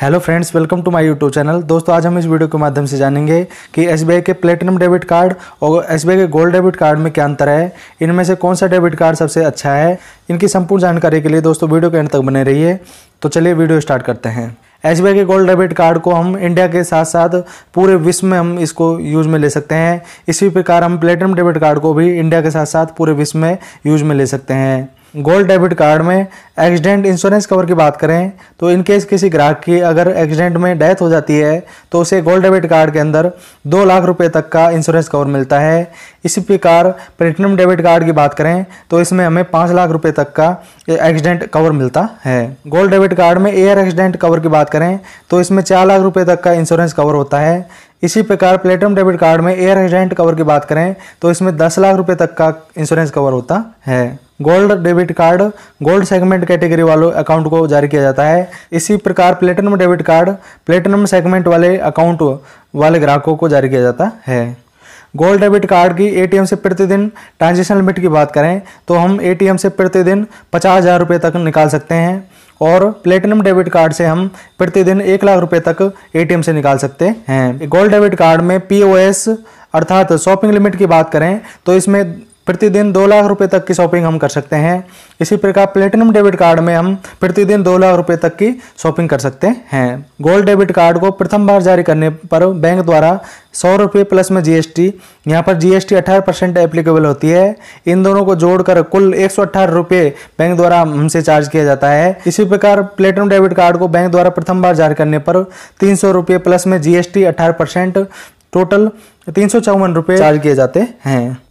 hello friends welcome to my YouTube channel दोस्तों आज हम इस वीडियो के माध्यम से जानेंगे कि S K platinum debit card और S K gold debit card में क्या अंतर है इनमें से कौन सा डेबिट कार्ड सबसे अच्छा है इनकी संपूर्ण जानकारी के लिए दोस्तों वीडियो के एंड तक बने रहिए तो चलिए वीडियो स्टार्ट करते हैं S K gold debit card को हम इंडिया के साथ साथ पूरे विश्व में हम इसको यूज में ले सकते हैं इसी प्रकार हम प्लेटिनम डेबिट कार्ड को भी इंडिया के साथ साथ पूरे विश्व में यूज में ले सकते हैं गोल्ड डेबिट कार्ड में एक्सीडेंट इंश्योरेंस कवर की बात करें तो इन केस किसी ग्राहक की अगर एक्सीडेंट में डेथ हो जाती है तो उसे गोल्ड डेबिट कार्ड के अंदर दो लाख रुपए तक का इंश्योरेंस कवर मिलता है इसी प्रकार प्लेटिनम डेबिट कार्ड की बात करें तो इसमें हमें पाँच लाख रुपये तक का एक्सीडेंट कवर मिलता है गोल्ड डेबिट कार्ड में एयर एक्सीडेंट कवर की बात करें तो इसमें चार लाख रुपये तक का इंश्योरेंस कवर होता है इसी प्रकार प्लेटिनम डेबिट कार्ड में एयर एक्सीडेंट कवर की बात करें तो इसमें दस लाख रुपये तक का इंश्योरेंस कवर होता है gold debit card gold segment category वालों अकाउंट को जारी किया जाता है इसी प्रकार platinum debit card platinum segment वाले अकाउंट वाले ग्राहकों को जारी किया जाता है गोल्ड डेबिट कार्ड की एटीएम से प्रतिदिन ट्रांजेक्शन लिमिट की बात करें तो हम एटीएम से प्रतिदिन पचास हज़ार रुपये तक निकाल सकते हैं और प्लेटिनम डेबिट कार्ड से हम प्रतिदिन एक लाख रुपये तक एटीएम से निकाल सकते हैं गोल्ड डेबिट कार्ड में पीओएस अर्थात शॉपिंग लिमिट की बात करें तो इसमें प्रतिदिन दो लाख रुपए तक की शॉपिंग हम कर सकते हैं इसी प्रकार प्लेटिनम डेबिट कार्ड में हम प्रतिदिन दो लाख रुपए तक की शॉपिंग कर सकते हैं गोल्ड डेबिट कार्ड को प्रथम बार जारी करने पर बैंक द्वारा सौ रुपये प्लस में जीएसटी यहाँ पर जीएसटी 18 परसेंट एप्लीकेबल होती है इन दोनों को जोड़कर कुल एक सौ रुपये बैंक द्वारा हमसे चार्ज किया जाता है इसी प्रकार प्लेटिनम डेबिट कार्ड को बैंक द्वारा प्रथम बार जारी करने पर तीन सौ रुपये प्लस में जीएसटी अठारह परसेंट टोटल तीन सौ चौवन रुपये चार्ज किए जाते हैं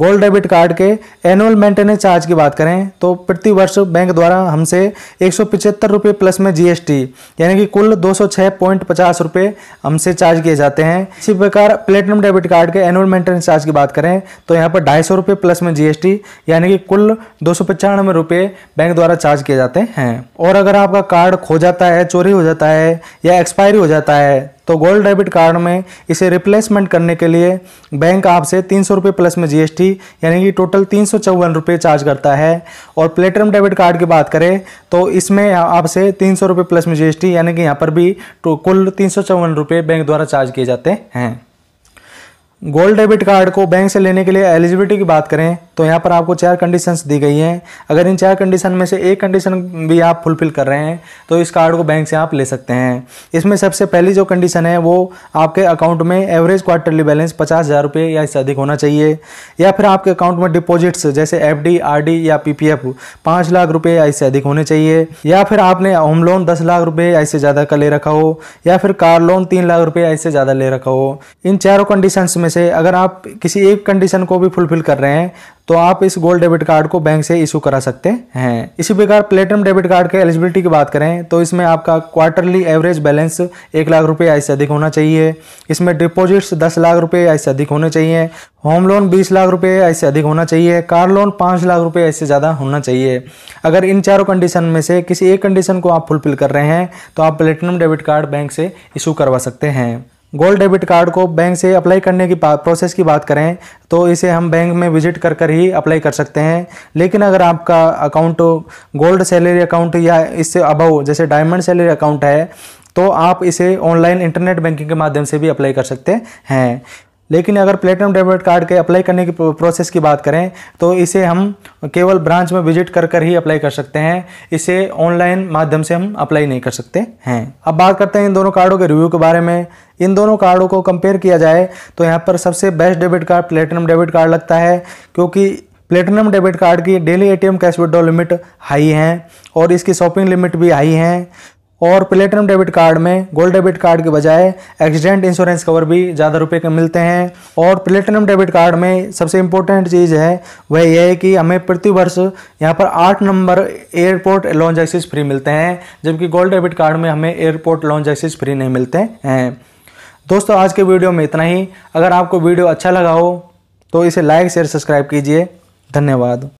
गोल्ड डेबिट कार्ड के एनुअल मेंटेनेंस चार्ज की बात करें तो प्रति वर्ष बैंक द्वारा हमसे एक सौ प्लस में जीएसटी यानी कि कुल दो सौ हमसे चार्ज किए जाते हैं इसी प्रकार प्लेटिनम डेबिट कार्ड के एनुअल मेंटेनेंस चार्ज की बात करें तो यहाँ पर ढाई सौ प्लस में जीएसटी यानी कि कुल दो सौ बैंक द्वारा चार्ज किए जाते हैं और अगर आपका कार्ड खो जाता है चोरी हो जाता है या एक्सपायरी हो जाता है तो गोल्ड डेबिट कार्ड में इसे रिप्लेसमेंट करने के लिए बैंक आपसे तीन सौ रुपये प्लस में जीएसटी यानी कि टोटल तीन सौ चौवन रुपये चार्ज करता है और प्लेटिनम डेबिट कार्ड की बात करें तो इसमें आपसे तीन सौ रुपये प्लस में जीएसटी यानी कि यहाँ पर भी कुल तीन सौ चौवन रुपये बैंक द्वारा चार्ज किए जाते हैं गोल्ड डेबिट कार्ड को बैंक से लेने के लिए एलिजिबिलिटी की बात करें तो यहाँ पर आपको चार कंडीशंस दी गई हैं अगर इन चार कंडीशन में से एक कंडीशन भी आप फुलफिल कर रहे हैं तो इस कार्ड को बैंक से आप ले सकते हैं इसमें सबसे पहली जो कंडीशन है वो आपके अकाउंट में एवरेज क्वार्टरली बैलेंस पचास हज़ार रुपये या इससे अधिक होना चाहिए या फिर आपके अकाउंट में डिपोजिट्स जैसे एफ डी आर डी या पी पी एफ पाँच लाख रुपये या इससे अधिक होने चाहिए या फिर आपने होम लोन दस लाख रुपये या इससे ज़्यादा का ले रखा हो या फिर कार लोन तीन लाख रुपये या इससे ज़्यादा ले रखा हो इन चारों कंडीशंस में से अगर आप किसी एक कंडीशन को भी फुलफिल कर रहे हैं तो आप इस गोल्ड डेबिट कार्ड को बैंक से इशू करा सकते हैं इसी प्रकार प्लेटिनम डेबिट कार्ड के एलिजिबिलिटी की बात करें तो इसमें आपका क्वार्टरली एवरेज बैलेंस एक लाख रुपये या से अधिक होना चाहिए इसमें डिपॉजिट्स दस लाख रुपये या इससे अधिक होने चाहिए होम लोन बीस लाख रुपये या इससे अधिक होना चाहिए कार लोन पाँच लाख रुपये इससे ज़्यादा होना चाहिए अगर इन चारों कंडीशन में से किसी एक कंडीशन को आप फुलफिल कर रहे हैं तो आप प्लेटिनम डेबिट कार्ड बैंक से इशू करवा सकते हैं गोल्ड डेबिट कार्ड को बैंक से अप्लाई करने की प्रोसेस की बात करें तो इसे हम बैंक में विजिट कर कर ही अप्लाई कर सकते हैं लेकिन अगर आपका अकाउंट गोल्ड सैलरी अकाउंट या इससे अबव जैसे डायमंड सैलरी अकाउंट है तो आप इसे ऑनलाइन इंटरनेट बैंकिंग के माध्यम से भी अप्लाई कर सकते हैं लेकिन अगर प्लेटिनम डेबिट कार्ड के अप्लाई करने की प्रोसेस की बात करें तो इसे हम केवल ब्रांच में विजिट कर कर ही अप्लाई कर सकते हैं इसे ऑनलाइन माध्यम से हम अप्लाई नहीं कर सकते हैं अब बात करते हैं इन दोनों कार्डों के रिव्यू के बारे में इन दोनों कार्डों को कंपेयर किया जाए तो यहाँ पर सबसे best debit card platinum debit card लगता है क्योंकि प्लेटिनम डेबिट कार्ड की daily ATM cash withdraw limit high है और इसकी शॉपिंग लिमिट भी हाई है और प्लेटिनम डेबिट कार्ड में गोल्ड डेबिट कार्ड के बजाय एक्सीडेंट इंश्योरेंस कवर भी ज़्यादा रुपए के मिलते हैं और प्लेटिनम डेबिट कार्ड में सबसे इम्पोर्टेंट चीज़ है वह यह है कि हमें प्रतिवर्ष यहाँ पर आठ number airport lounge access free मिलते हैं जबकि गोल्ड डेबिट कार्ड में हमें एयरपोर्ट लॉन्च एक्सेस फ्री नहीं मिलते हैं दोस्तों आज के वीडियो में इतना ही अगर आपको वीडियो अच्छा लगा हो तो इसे लाइक शेयर सब्सक्राइब कीजिए धन्यवाद